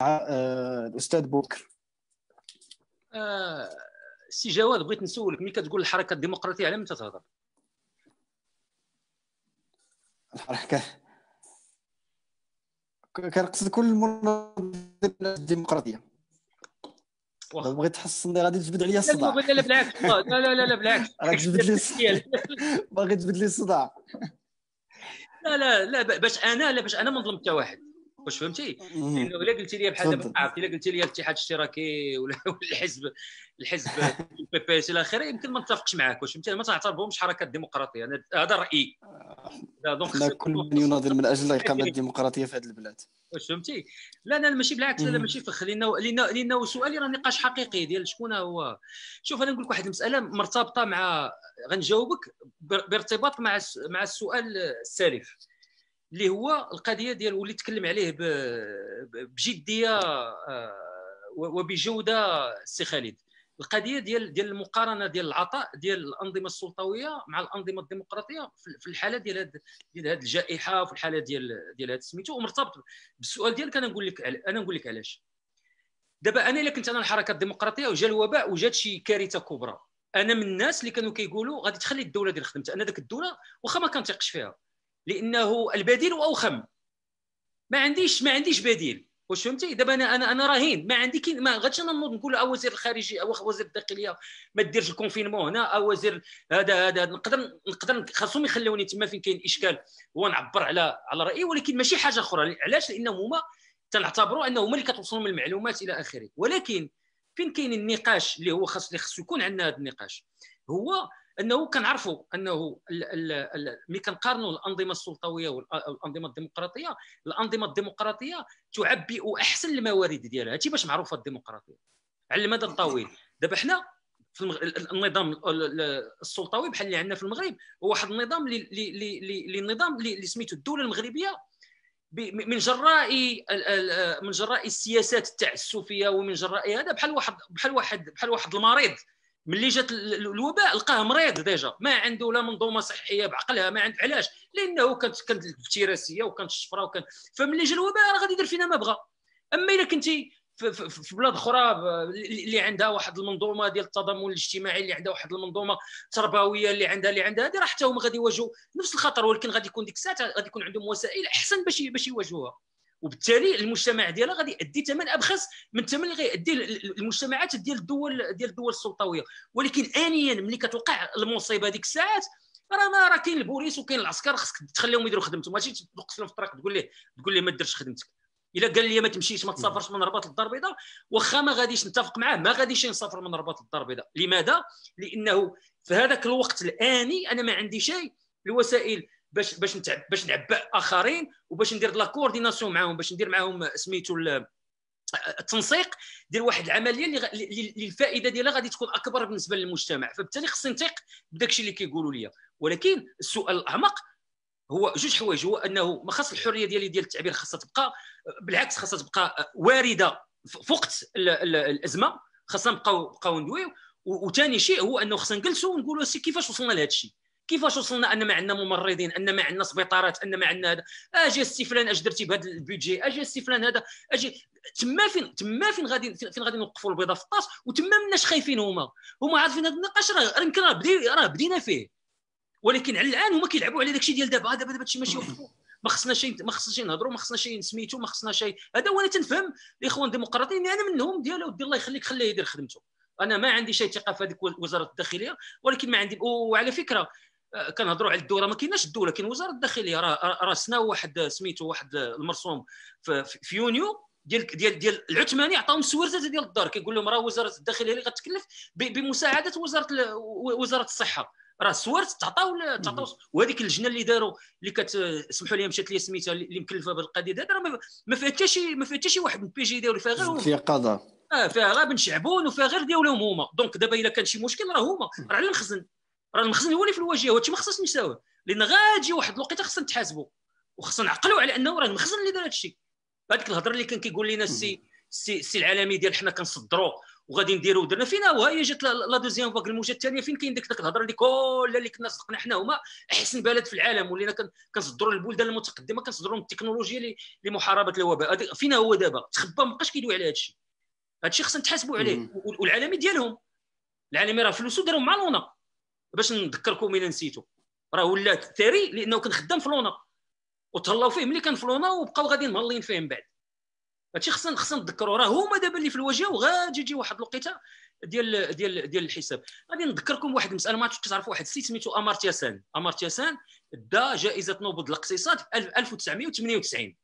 مع آه، الاستاذ بوكر آه، سي جواد بغيت نسولك ملي كتقول الحركه الديمقراطيه على من تتهضر الحركه كنقصد كل المنظمات الديمقراطيه بغيت لي غادي تجبد عليا الصداع لا لا بالعكس لا لا لا بالعكس غادي تجبد لي الصداع باغي تجبد لي الصداع لا لا لا باش انا لا باش انا منظلم حتى واحد واش فهمتي لانه الا قلتي لي بحال دابا عرفتي الا قلتي لي الاتحاد الاشتراكي ولا الحزب الحزب بي بي اس الى اخره يمكن ما نتفقش معاك واش فهمتي ما تعتبرهمش حركات ديمقراطيه هذا رايي دونك آه. كل من يناضل من اجل اقامه الديمقراطيه في هذه البلاد واش فهمتي لا انا ماشي بالعكس انا ماشي فخ لانه لانه سؤالي راه نقاش حقيقي ديال شكون هو شوف انا نقول لك واحد المساله مرتبطه مع غنجاوبك بارتباط مع مع السؤال السالف اللي هو القضيه ديال واللي تكلم عليه بجديه آه، وبجوده السي خالد القضيه ديال ديال المقارنه ديال العطاء ديال الانظمه السلطويه مع الانظمه الديمقراطيه في الحاله ديال هاد ديال هاد الجائحه وفي الحاله ديال ديال هاد سميتو ومرتبط بالسؤال ديالك انا نقول لك انا نقول لك علاش دابا انا الا كنت انا الحركه الديمقراطيه وجا الوباء وجات شي كارثه كبرى انا من الناس اللي كانوا كيقولوا غادي تخلي الدوله ديال خدمتها انا ذاك الدوله واخا ما كنتيقش فيها لانه البديل اوخم ما عنديش ما عنديش بديل واش فهمتي دابا انا انا انا رهين ما عندي كي ما غاديش انا نوض نقول او وزير الخارجيه او وزير الداخليه ما ديرش الكونفينمون هنا او وزير هذا هذا نقدر نقدر خاصهم يخلوني تما فين كاين اشكال ونعبر على على رايي ولكن ماشي حاجه اخرى علاش لانهم هما تنعتبروا انهم اللي كتوصلهم المعلومات الى اخره ولكن فين كاين النقاش اللي هو خاص اللي خصو يكون عندنا هذا النقاش هو انه كنعرفوا انه ملي كنقارنوا الانظمه السلطويه والانظمه الديمقراطيه الانظمه الديمقراطيه تعبئ احسن الموارد ديالها هادشي باش معروفه الديمقراطيه على المدى الطويل دابا حنا في المغ... النظام السلطوي بحال اللي عندنا في المغرب هو واحد النظام اللي النظام اللي سميتو الدوله المغربيه من جراء من جراء السياسات التعسفيه ومن جراء هذا بحال واحد بحال واحد بحال واحد المريض ملي جات الوباء لقاه مريض ديجا ما عنده لا منظومه صحيه بعقلها ما عنده علاش لانه كانت كانت الافتراسيه وكانت الشفره وكان فملي جا الوباء راه غادي يدير فينا ما بغى اما الا كنتي في بلاد اخرى اللي عندها واحد المنظومه ديال التضامن الاجتماعي اللي عندها واحد المنظومه تربويه اللي عندها اللي عندها هذه راه حتى هما غادي يواجهوا نفس الخطر ولكن غادي يكون ديك الساعه غادي يكون عندهم وسائل احسن باش باش يواجهوها وبالتالي المجتمع ديالها غادي يؤدي ثمن ابخس من الثمن اللي غيؤدي المجتمعات ديال الدول ديال الدول السلطويه ولكن انيا ملي كتوقع المصيبه ديك الساعات راه ما راه كاين البوليس وكاين العسكر خصك تخليهم يديروا خدمتهم ماشي توقف لهم في الطريق تقول ليه تقول ليه ما درتش خدمتك الا قال لي ما تمشيش ما تسافرش من رباط للدار البيضاء واخا ما غاديش نتفق معاه ما غاديش نسافر من رباط للدار البيضاء لماذا لانه في هذاك الوقت الاني انا ما عندي شيء الوسائل باش باش نتعب باش نعبئ اخرين وباش ندير لا كورديناسيون معاهم باش ندير معاهم سميتو التنسيق ديال واحد العمليه اللي, الفائده ديالها غادي تكون اكبر بالنسبه للمجتمع فبالتالي خصني نثيق بداك الشيء اللي كيقولوا لي ولكن السؤال الاعمق هو جوج حوايج هو انه ما خاص الحريه ديالي ديال التعبير خاصها تبقى بالعكس خاصها تبقى وارده في وقت الازمه خاصنا نبقاو نبقاو ندويو وثاني شيء هو انه خصنا نجلسوا ونقولوا سي كيفاش وصلنا لهذا الشيء كيفاش وصلنا ان ما عندنا ممرضين ان ما عندنا سبيطارات ان ما عندنا هذا اجي السي فلان اش درتي بهذا البيدجي اجي السي فلان هذا اجي تما فين تما فين غادي فين غادي نوقفوا البيضه في الطاس وتما مناش خايفين هما هما عارفين هذا النقاش راه يمكن راه راه بدينا فيه ولكن على الان هما كيلعبوا على داكشي ديال دابا دابا دابا هادشي ماشي ما خصنا شي ما خصنا شي نهضروا ما خصنا شي نسميتو ما خصنا شي هذا وانا تنفهم الاخوان الديمقراطيين انا منهم ديالو ودي الله يخليك خليه يدير خدمته انا ما عندي شي ثقه في هذيك وزاره الداخليه ولكن ما عندي وعلى فكره آه، كنهضروا على الدوله ما كايناش الدوله كاين وزاره الداخليه راه راه سنا واحد سميتو واحد المرسوم في, في يونيو ديال ديال ديال العثماني عطاهم سورته ديال الدار كيقول لهم راه وزاره الداخليه اللي غتكلف بمساعده وزاره وزاره الصحه راه سوارت تعطاو تعطاو وهذيك اللجنه اللي داروا اللي كت سمحوا لي مشات لي سميتها اللي مكلفه بالقضيه هذا راه ما فيها حتى شي ما فيها حتى شي واحد من بي جي داير فيها غير فيها قضاء اه فيها غير بن شعبون وفيها غير ديالهم هما دونك دابا الا كان شي مشكل راه هما راه على المخزن راه خصني هو اللي في الواجهه هادشي ما خصناش نساوه لان غادي واحد الوقيته خصنا نتحاسبوا وخصنا نعقلوا على انه راه المخزن اللي دار هادشي هذيك الهضره اللي كان كيقول لنا السي السي العالمي ديال حنا كنصدروا وغادي نديروا درنا فينا هي جات لا دوزيام فاك الموجه الثانيه فين كاين ديك الهضره اللي كل اللي كنا صدقنا حنا هما احسن بلد في العالم ولينا كنصدروا للبلدان المتقدمه كنصدروا التكنولوجيا لمحاربه الوباء فينا هو دابا تخبى مابقاش كيدوي على هذا الشيء هذا الشيء خصنا نتحاسبوا عليه والعالمي ديالهم العالمي راه فلوسو داروا لونه باش نذكركم الا نسيتو راه ولات الثري لانه كان خدام في لونا وتهلاو فيه ملي كان في لونا وبقاو غادي مهلين فيه من بعد هادشي خصنا خصنا نتذكروا راه هما دابا اللي في الواجهه وغادي يجي واحد الوقيته ديال ديال ديال الحساب غادي نذكركم واحد المساله ما تعرفوا واحد السيد سميتو امارتيا سان امارتيا سان دا جائزه نوبل الاقتصاد في 1998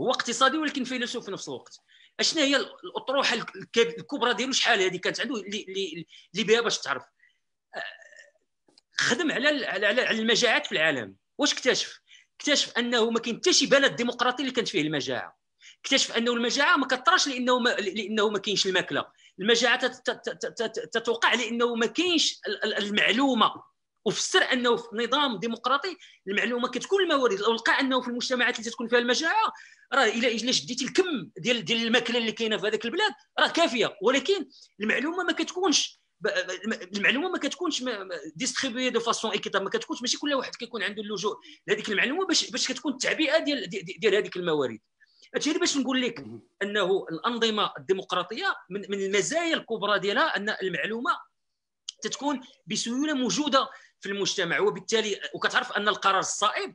هو اقتصادي ولكن فيلسوف في نفس الوقت اشنا هي الاطروحه الكبرى ديالو شحال هذه كانت عنده اللي بها باش تعرف خدم على على, المجاعات في العالم واش اكتشف اكتشف انه ما كاين حتى شي بلد ديمقراطي اللي كانت فيه المجاعه اكتشف انه المجاعه ما كطراش لانه ما لانه ما كاينش الماكله المجاعه تتوقع لانه ما كاينش المعلومه وفسر انه في نظام ديمقراطي المعلومه كتكون الموارد او لقى انه في المجتمعات اللي تكون فيها المجاعه راه الا الا شديتي الكم ديال ديال الماكله اللي كاينه في هذاك البلاد راه كافيه ولكن المعلومه ما كتكونش المعلومه ما كتكونش ديستريبيي دو فاسون ايكيتاب ما كتكونش ماشي كل واحد كيكون عنده اللجوء لهذيك المعلومه باش باش كتكون التعبئه ديال ديال هذيك الموارد هادشي اللي باش نقول لك انه الانظمه الديمقراطيه من, من المزايا الكبرى ديالها ان المعلومه تتكون بسهوله موجوده في المجتمع وبالتالي وكتعرف ان القرار الصائب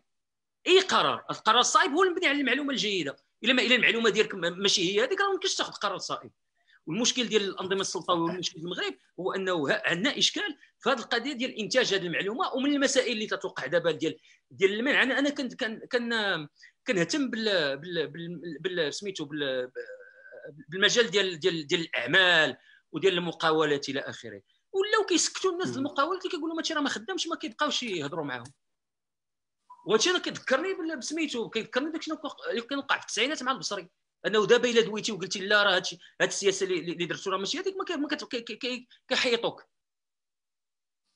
اي قرار القرار الصائب هو المبني على المعلومه الجيده الا ما الا المعلومه ديالك ماشي هي هذيك راه ما يمكنش تاخذ قرار صائب والمشكل ديال الانظمه السلطويه والمشكل ديال المغرب هو انه عندنا اشكال في هذه القضيه ديال انتاج هذه المعلومه ومن المسائل اللي تتوقع دابا ديال ديال المنع انا انا كنت كان كان كنهتم بال بال بال سميتو بال بالمجال ديال ديال ديال الاعمال وديال المقاولات الى اخره ولاو كيسكتوا الناس المقاولات اللي كيقولوا ماشي راه ما خدامش ما كيبقاوش يهضروا معاهم وهادشي انا كيذكرني بسميتو كيذكرني داكشي اللي كان وقع في التسعينات مع البصري انه دابا الا دويتي وقلتي لا راه هادشي هاد السياسه اللي درتو راه ماشي هذيك ما كيحيطوك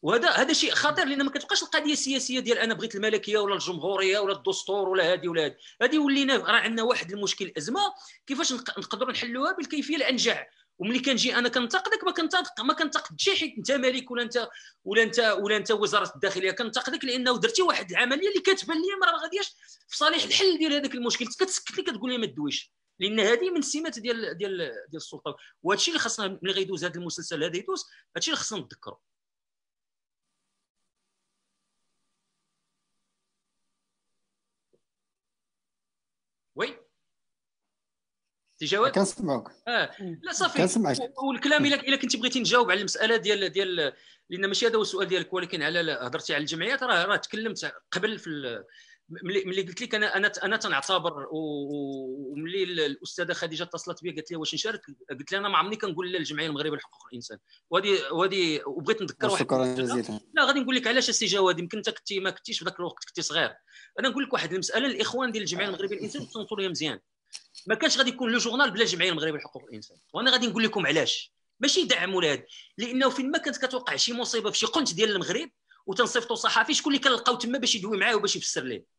وهذا هذا شيء خطير لان ما كتبقاش القضيه السياسيه ديال انا بغيت الملكيه ولا الجمهوريه ولا الدستور ولا هذه ولا هذه هذه ولينا راه عندنا واحد المشكل ازمه كيفاش نقدروا نحلوها بالكيفيه الانجع وملي كنجي انا كنتقدك ما كنتقد ما كنتقدش حيت انت ملك ولا انت ولا انت ولا انت وزاره الداخليه كنتقدك لانه درتي واحد العمليه اللي كتبان لي ما غاديش في صالح الحل ديال هذاك المشكل كتسكت لي كتقول لي ما تدويش لان هذه من السمات ديال ديال ديال السلطه وهذا الشيء اللي خاصنا ملي غيدوز هذا المسلسل هذا يدوز هذا الشيء اللي خاصنا نتذكروا وي تجاوب كنسمعك اه لا صافي كنسمعك والكلام الا الا كنت بغيتي نجاوب على المساله ديال ديال لان ماشي هذا هو السؤال ديالك ولكن على هضرتي على الجمعيات راه راه تكلمت قبل في ملي ملي قلت لك انا انا انا تنعتبر وملي الاستاذه خديجه اتصلت بي قالت لي واش نشارك قلت لها انا ما عمرني كنقول للجمعيه المغربيه لحقوق الانسان وهذه وهذه وبغيت نذكر واحد شكرا جزيلا لا غادي نقول لك علاش السي جواد يمكن انت كنتي ما كنتيش في ذاك الوقت كنتي صغير انا نقول لك واحد المساله الاخوان ديال الجمعيه المغربيه للانسان تصنتوا ليها مزيان ما كانش غادي يكون لو جورنال بلا الجمعيه المغربيه لحقوق الانسان وانا غادي نقول لكم علاش ماشي دعموا ولاد لانه فين ما كانت كتوقع شي مصيبه في شي قنت ديال المغرب وتنصيفطوا صحفي شكون اللي كنلقاو تما باش يدوي معاه وباش يفسر ليه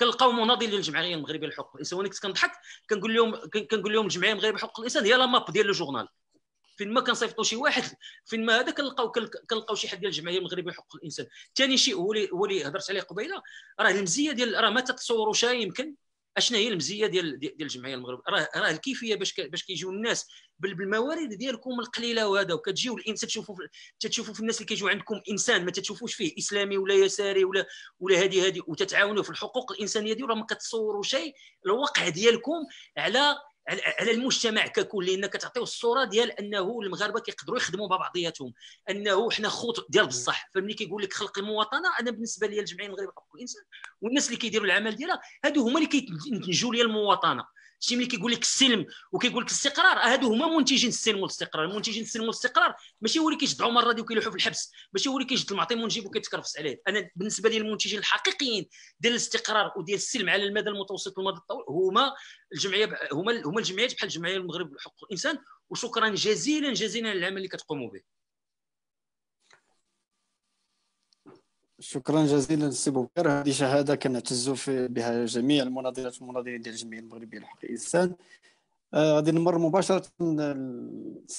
كنلقاو مناضل ديال الجمعيه المغربيه لحقوق الانسان وانا كنت كنضحك كنقول لهم كنقول لهم الجمعيه المغربيه لحقوق الانسان هي لا ماب ديال لو جورنال فين ما كنصيفطوا شي واحد فين ما هذا كنلقاو كنلقاو شي حد ديال الجمعيه المغربيه لحقوق الانسان ثاني شيء هو اللي هو هضرت عليه قبيله راه المزيه ديال راه ما تتصوروش يمكن اشنا هي المزيه ديال ديال الجمعيه المغرب راه راه الكيفيه باش باش كيجيو الناس بالموارد ديالكم القليله وهذا وكتجيو الانسان تشوفوا تشوفوا في الناس اللي كيجيو عندكم انسان ما تشوفوش فيه اسلامي ولا يساري ولا ولا هذه هذه وتتعاونوا في الحقوق الانسانيه ديالو ما كتصوروا شيء الواقع ديالكم على على المجتمع ككل لان كتعطيو الصوره ديال انه المغاربه كيقدروا يخدموا مع بعضياتهم انه حنا خوت ديال بصح فملي كيقول لك خلق المواطنه انا بالنسبه لي الجمعيه المغربيه حقوق الانسان والناس اللي كيديروا العمل ديالها هادو هما اللي كينتجوا لي المواطنه شي ملي كيقول لك السلم وكيقول لك الاستقرار هادو هما منتجين السلم والاستقرار منتجين السلم والاستقرار ماشي هو اللي كيجدعوا مره دي وكيلوحوا في الحبس ماشي هو اللي كيجد المعطي منجيب وكيتكرفس عليه انا بالنسبه لي المنتجين الحقيقيين ديال الاستقرار وديال السلم على المدى المتوسط والمدى الطويل هما الجمعيه هما هما الجمعيات بحال الجمعيه المغرب لحقوق الانسان وشكرا جزيلا جزيلا على العمل اللي كتقوموا به شكرا جزيلا سي بوكر هذه شهاده كنعتزوا بها جميع المناضلات والمناضلين ديال الجمعيه المغربيه لحق الانسان آه، غادي آه نمر مباشره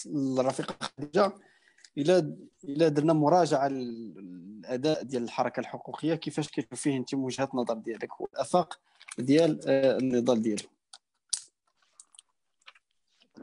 للرفيقه خديجه الى الى درنا مراجعه للاداء ديال الحركه الحقوقيه كيفاش كتشوف فيه انت وجهه النظر ديالك والافاق ديال آه النضال ديالك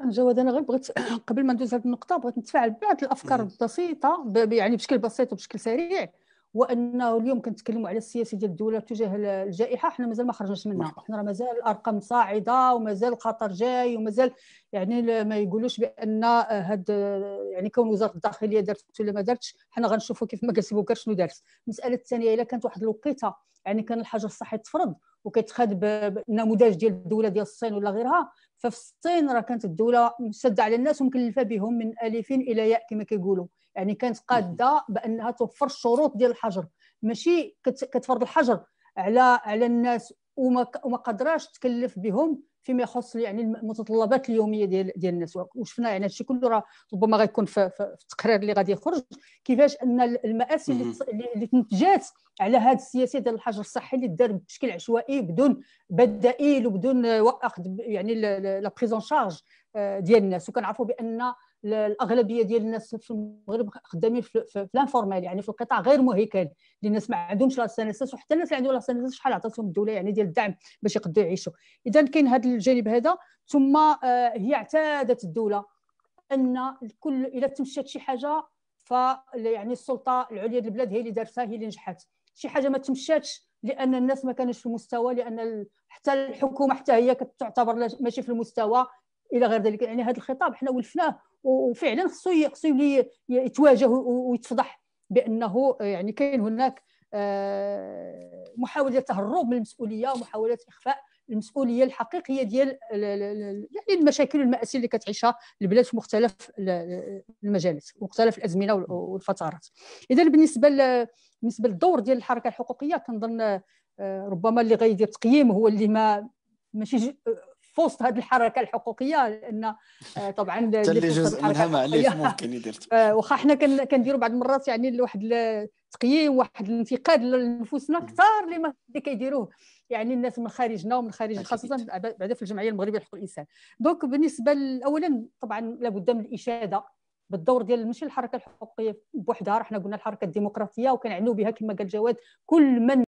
جواد انا غير بغيت قبل ما ندوز هذه النقطه بغيت نتفاعل ببعض الافكار البسيطه يعني بشكل بسيط وبشكل سريع هو انه اليوم كنتكلموا على السياسه ديال الدوله تجاه الجائحه حنا مازال ما خرجناش منها نعم. حنا راه مازال الارقام صاعده ومازال الخطر جاي ومازال يعني ما يقولوش بان آه، هاد آه، يعني كون وزاره الداخليه دارت ولا ما دارتش حنا غنشوفوا كيف ما قال سي شنو دارت المساله الثانيه الا كانت واحد الوقيته يعني كان الحجر الصحي تفرض وكيتخاد بنموذج ديال الدوله ديال الصين ولا غيرها ففي الصين راه كانت الدوله مسده على الناس ومكلفه بهم من الف الى ياء كما كيقولوا يعني كانت قاده بانها توفر الشروط ديال الحجر ماشي كتفرض الحجر على على الناس وما وما قدراش تكلف بهم فيما يخص يعني المتطلبات اليوميه ديال ديال الناس وشفنا يعني هادشي كله راه ربما غيكون في, في التقرير اللي غادي يخرج كيفاش ان المآسي اللي تنتجات على هذه السياسه ديال الحجر الصحي اللي دار بشكل عشوائي بدون بدائل وبدون اخذ يعني لا بريزون شارج آه، ديال الناس وكنعرفوا بان الاغلبيه ديال الناس في المغرب خدامين في, لانفورمال يعني في القطاع غير مهيكل الناس ما عندهمش راس سانسس وحتى الناس اللي عندهم راس سانسس شحال عطاتهم الدوله يعني ديال الدعم باش يقدروا يعيشوا اذا كاين هذا الجانب هذا ثم آه، هي اعتادت الدوله ان الكل الا تمشات شي حاجه ف يعني السلطه العليا ديال البلاد هي اللي دارتها هي اللي نجحت شي حاجه ما تمشاتش لان الناس ما كانوش في المستوى لان حتى الحكومه حتى هي كتعتبر ماشي في المستوى الى غير ذلك يعني هذا الخطاب حنا ولفناه وفعلا خصو خصو يتواجه ويتفضح بانه آه، يعني كاين هناك آه، محاوله تهرب من المسؤوليه ومحاوله اخفاء المسؤوليه الحقيقيه ديال يعني المشاكل والمآسي اللي كتعيشها البلاد في مختلف المجالات ومختلف الازمنه والفترات اذا بالنسبه بالنسبه للدور ديال الحركه الحقوقيه كنظن آه، ربما اللي غيدير تقييم هو اللي ما ماشي في وسط هذه الحركه الحقوقيه لان آه، طبعا اللي جزء منها معليش ممكن يدير آه، واخا حنا كنديروا بعض المرات يعني واحد التقييم واحد الانتقاد لنفوسنا اكثر اللي كيديروه يعني الناس من خارجنا ومن خارج خاصه بعد في الجمعيه المغربيه لحقوق الانسان دونك بالنسبه اولا طبعا لابد من الاشاده بالدور ديال ماشي الحركه الحقوقيه بوحدها راه حنا قلنا الحركه الديمقراطيه وكنعنوا بها كما قال جواد كل من